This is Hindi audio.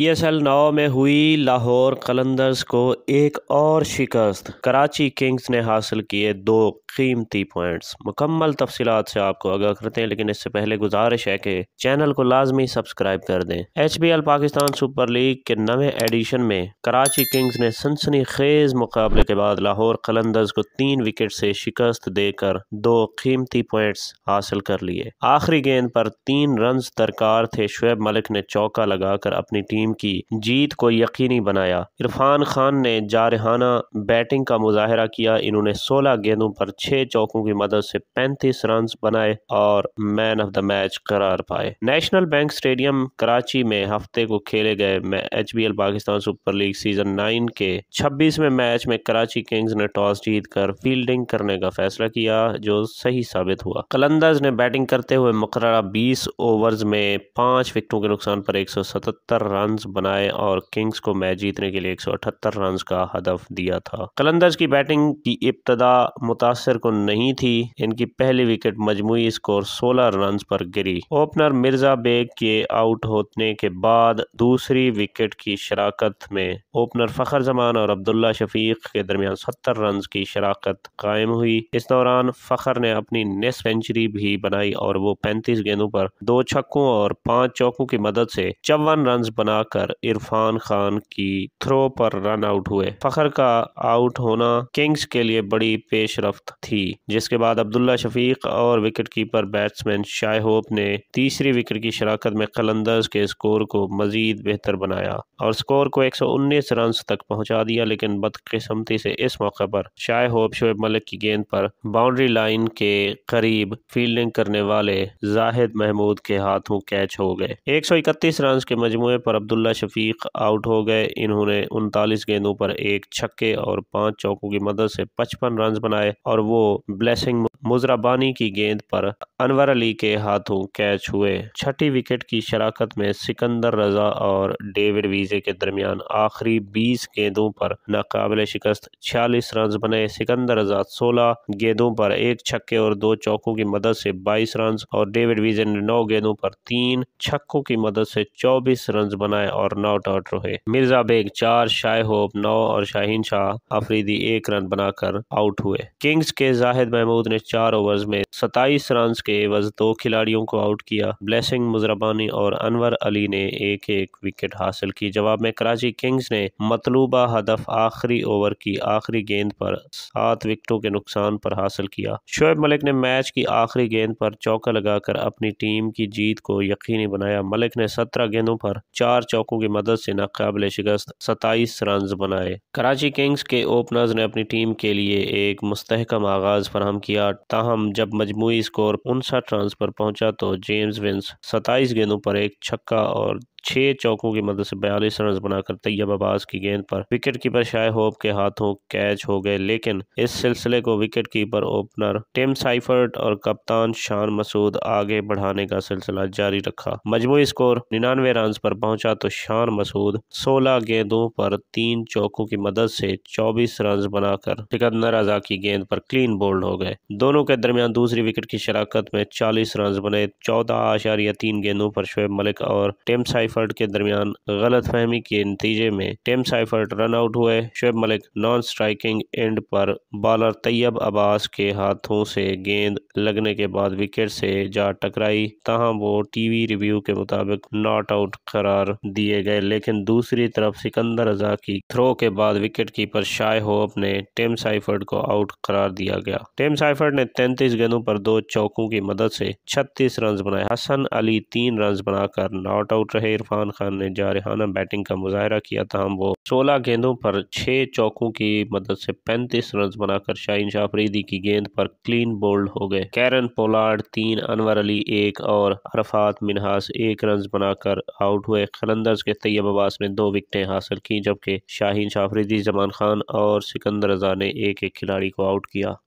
पी एस एल नौ में हुई लाहौर कलंदर्स को एक और शिकस्त कराची किंग्स ने हासिल किए दो कीमती पॉइंट्स मुकम्मल तफसीत से आपको आगाह करते हैं लेकिन इससे पहले गुजारिश है कि चैनल को लाजमी सब्सक्राइब कर दें H B L Pakistan super league के नवे एडिशन में कराची किंग्स ने सनसनी खेज मुकाबले के बाद लाहौर कलंदर्स को तीन विकेट से शिकस्त देकर दो कीमती पॉइंट्स हासिल कर लिए आखिरी गेंद पर तीन रन दरकार थे शुएब मलिक ने चौका लगाकर अपनी टीम की जीत को यकीनी बनाया इरफान खान ने जारहाना बैटिंग का मुजाहरा किया इन्होंने सोलह गेंदों पर छह चौकों की मदद से 35 रन बनाए और मैन ऑफ द मैच करार पाए नेशनल बैंक स्टेडियम कराची में हफ्ते को खेले गए H B L Pakistan super league season nine के छब्बीसवे मैच में कराची किंग्स ने टॉस जीत कर फील्डिंग करने का फैसला किया जो सही साबित हुआ कलंदाज ने बैटिंग करते हुए मुकर्रा बीस ओवर में पांच विकेटों के नुकसान पर सतहत्तर रन बनाए और किंग्स को मैच जीतने के लिए एक अठहत्तर रन का हदफ दिया था कलंदाज की बैटिंग की इब्तदा मुतासर पेसर को नहीं थी इनकी पहली विकेट मजमुई स्कोर 16 रन पर गिरी ओपनर मिर्जा बेग के आउट होने के बाद दूसरी विकेट की शराकत में ओपनर फखर जमान और अब्दुल्ला शफीक के दरमियान सत्तर रन की शराकत कायम हुई इस दौरान फखर ने अपनी नेस्ट सेंचुरी भी बनाई और वो पैंतीस गेंदों पर दो छक्कों और पांच चौकों की मदद से चौवन रन बनाकर इरफान खान की थ्रो पर रन आउट हुए फखर का आउट होना किंग्स के लिए बड़ी पेशरफ थी जिसके बाद अब्दुल्ला शफीक और wicket keeper batsman Shai Hope ने तीसरी विकेट की शराखत में कलंदर्स के स्कोर को मजीद बेहतर बनाया और स्कोर को 119 रन तक पहुंचा दिया लेकिन बदकिस्मती से इस मौके पर शाह होप शुएब मलिक की गेंद पर बाउंड्री लाइन के करीब फील्डिंग करने वाले जाहिद महमूद के हाथों कैच हो गए इकतीस रन के मजमुए पर अब्दुल्ला शफीक आउट हो गए इन्होंने उनतालीस गेंदों पर एक छक्के और पांच चौकों की मदद से पचपन रन बनाए और वो ब्लेसिंग मुजराबानी की गेंद पर अनवर अली के हाथों कैच हुए छठी विकेट की शराखत में सिकंदर रजा और डेविड वीजे के दरमियान आखिरी 20 गेंदों पर नाकबले शिकस्त 46 रन बने सिकंदर रजा 16 गेंदों पर एक छक्के और दो चौकों की मदद से 22 रन और डेविड वीजे ने नौ गेंदों पर तीन छक्कों की मदद से 24 रन बनाए और नॉट आउट रहे मिर्जा बेग चार शाह होप नौ और शाहीन शाह अफरीदी एक रन बनाकर आउट हुए किंग्स जबकि जाहिद महमूद ने चार ओवर्स में सताईस रन के एवज दो खिलाड़ियों को आउट किया ब्लेसिंग मुजरबानी और अनवर अली ने एक एक विकेट हासिल की जवाब में कराची किंग्स ने मतलूबा हदफ आखिरी ओवर की आखिरी गेंद पर सात विकेटों के नुकसान पर हासिल किया शोएब मलिक ने मैच की आखिरी गेंद पर चौका लगाकर अपनी टीम की जीत को यकीनी बनाया मलिक ने सत्रह गेंदों पर चार चौकों की मदद से नाकबले शिकस्त सताईस रन बनाए कराची किंग्स के ओपनर्स ने अपनी टीम के लिए एक मुस्तकम आगाज़ फराम किया ताहम जब मजमू स्कोर उनसठ रन पर पहुंचा तो जेम्स विंस सत्ताईस गेंदों पर एक छक्का और छह चौकों की मदद से बयालीस रन बनाकर तैयब अब्बास की गेंद पर विकेट कीपर शाह होप के हाथों कैच हो गए लेकिन इस सिलसिले को wicket keeper opener Tim Seifert और कप्तान शान मसूद आगे बढ़ाने का सिलसिला जारी रखा मजमू स्कोर निन्यानवे रन पर पहुंचा तो शान मसूद सोलह गेंदों पर तीन चौकों की मदद से चौबीस रन बनाकर सिकंदर आजा की गेंद पर क्लीन बोल्ड हो गए दोनों के दरमियान दूसरी विकेट की शराकत में चालीस रन बने चौदह आशारिया तीन गेंदों पर शुएब मलिक और टिम साइफ साइफर्ट के दरमियान गलत फहमी के नतीजे में टेम साइफर्ट रन आउट हुए Shoaib Malik non striking end पर बॉलर तैयब अब्बास के हाथों से गेंद लगने के बाद विकेट से जा टकराई तहम वो टीवी रिव्यू के मुताबिक नॉट आउट करार दिए गए लेकिन दूसरी तरफ सिकंदर रजा की थ्रो के बाद विकेट कीपर शाय होप ने टेम साइफर्ट को आउट करार दिया गया टेम साइफर्ट ने तैंतीस गेंदों पर दो चौकों की मदद से छत्तीस रन बनाए हसन अली तीन रन बनाकर नॉट आउट रहे इरफान खान ने जारहाना बैटिंग का मुजाहरा किया था हम वो सोलह गेंदों पर छः चौकों की मदद से पैंतीस रन बनाकर शाहिन शाह अफरीदी की गेंद पर क्लीन बोल्ड हो गए कैरन पोलार्ड तीन अनवर अली एक और अरफात मिनहास एक रन बनाकर आउट हुए खलंदर्स के तैयब अब्बास ने दो विकटें हासिल की जबकि शाहीन शाहफरीदी जमान खान और सिकंदर रजा ने एक एक खिलाड़ी को आउट किया